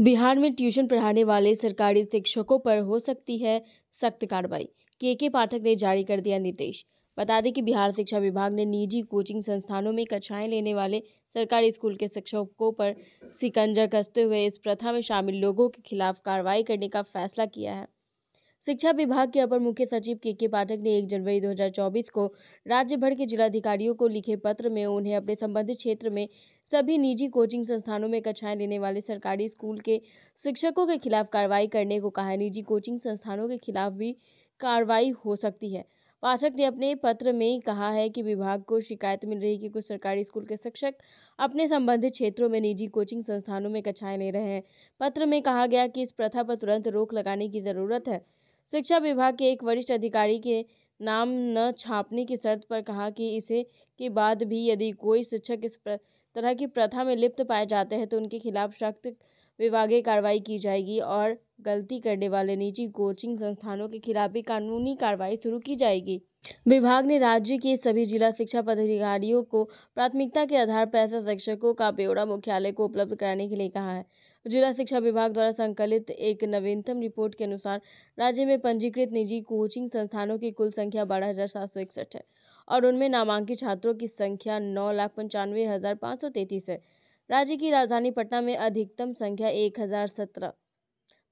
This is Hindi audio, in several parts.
बिहार में ट्यूशन पढ़ाने वाले सरकारी शिक्षकों पर हो सकती है सख्त कार्रवाई के के पाठक ने जारी कर दिया निर्देश बता दें कि बिहार शिक्षा विभाग ने निजी कोचिंग संस्थानों में कक्षाएं लेने वाले सरकारी स्कूल के शिक्षकों पर सिकंजा कसते हुए इस प्रथा में शामिल लोगों के खिलाफ कार्रवाई करने का फैसला किया है शिक्षा विभाग के अपर मुख्य सचिव के के पाठक ने 1 जनवरी 2024 को राज्य भर के जिलाधिकारियों को लिखे पत्र में उन्हें अपने संबंधित क्षेत्र में सभी निजी कोचिंग संस्थानों में कक्षाएं लेने वाले सरकारी स्कूल के शिक्षकों के खिलाफ कार्रवाई करने को कहा निजी कोचिंग संस्थानों के खिलाफ भी कार्रवाई हो सकती है पाठक ने अपने पत्र में कहा है कि विभाग को शिकायत मिल रही है कि कुछ सरकारी स्कूल के शिक्षक अपने संबंधित क्षेत्रों में निजी कोचिंग संस्थानों में कक्षाएं ले रहे हैं पत्र में कहा गया कि इस प्रथा पर तुरंत रोक लगाने की जरूरत है शिक्षा विभाग के एक वरिष्ठ अधिकारी के नाम न छापने की शर्त पर कहा कि इसे के बाद भी यदि कोई शिक्षक इस तरह की प्रथा में लिप्त पाए जाते हैं तो उनके खिलाफ सख्त विभागीय कार्रवाई की जाएगी और गलती करने वाले निजी कोचिंग संस्थानों के खिलाफ भी कानूनी कार्रवाई शुरू की जाएगी विभाग ने राज्य के सभी जिला शिक्षा पदाधिकारियों को प्राथमिकता के आधार पर ऐसे शिक्षकों का ब्यौरा मुख्यालय को उपलब्ध कराने के लिए कहा है जिला शिक्षा विभाग द्वारा संकलित एक नवीनतम रिपोर्ट के अनुसार राज्य में पंजीकृत निजी कोचिंग संस्थानों की कुल संख्या बारह हजार सात सौ इकसठ है और उनमें नामांकित छात्रों की संख्या नौ लाख पंचानवे हजार पाँच सौ तैंतीस है राज्य की राजधानी पटना में अधिकतम संख्या एक हजार सत्रह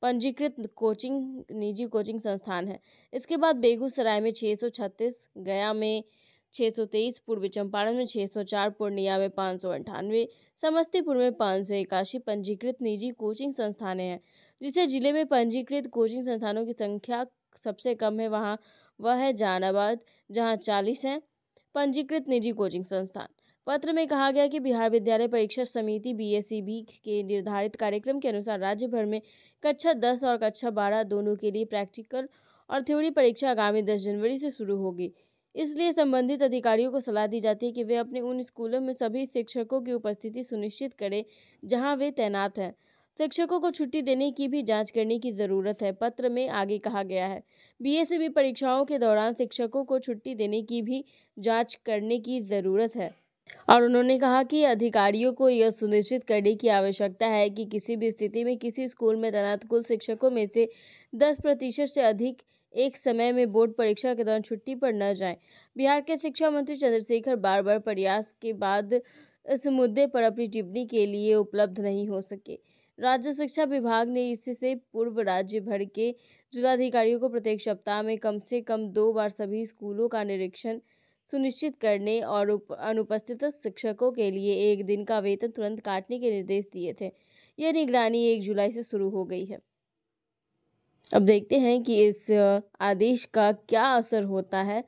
पंजीकृत कोचिंग निजी कोचिंग संस्थान है इसके बाद बेगूसराय में छः सौ छत्तीस गया में छः सौ तेईस पूर्वी चंपारण में छः सौ चार पूर्णिया में पाँच सौ अंठानवे समस्तीपुर में पाँच सौ इक्यासी पंजीकृत निजी कोचिंग संस्थानें हैं जिसे जिले में पंजीकृत कोचिंग संस्थानों की संख्या सबसे कम है वहाँ वह है जहानाबाद जहाँ चालीस हैं पंजीकृत निजी कोचिंग संस्थान पत्र में कहा गया कि बिहार विद्यालय परीक्षा समिति बी e के निर्धारित कार्यक्रम के अनुसार राज्य भर में कक्षा दस और कक्षा बारह दोनों के लिए प्रैक्टिकल और थ्योरी परीक्षा आगामी दस जनवरी से शुरू होगी इसलिए संबंधित अधिकारियों को सलाह दी जाती है कि वे अपने उन स्कूलों में सभी शिक्षकों की उपस्थिति सुनिश्चित करें जहां वे तैनात हैं शिक्षकों को छुट्टी देने की भी जांच करने की जरूरत है पत्र में आगे कहा गया है बी e परीक्षाओं के दौरान शिक्षकों को छुट्टी देने की भी जांच करने की जरूरत है और उन्होंने कहा कि अधिकारियों को यह सुनिश्चित करने की आवश्यकता है कि किसी भी स्थिति में किसी स्कूल में तैनात कुल शिक्षकों में से दस प्रतिशत से अधिक एक समय में बोर्ड परीक्षा के दौरान छुट्टी पर न जाएं। बिहार के शिक्षा मंत्री चंद्रशेखर बार बार प्रयास के बाद इस मुद्दे पर अपनी टिप्पणी के लिए उपलब्ध नहीं हो सके राज्य शिक्षा विभाग ने इससे पूर्व राज्य भर के जिलाधिकारियों को प्रत्येक सप्ताह में कम से कम दो बार सभी स्कूलों का निरीक्षण सुनिश्चित करने और अनुपस्थित शिक्षकों के लिए एक दिन का वेतन तुरंत काटने के निर्देश दिए थे यह निगरानी एक जुलाई से शुरू हो गई है अब देखते हैं कि इस आदेश का क्या असर होता है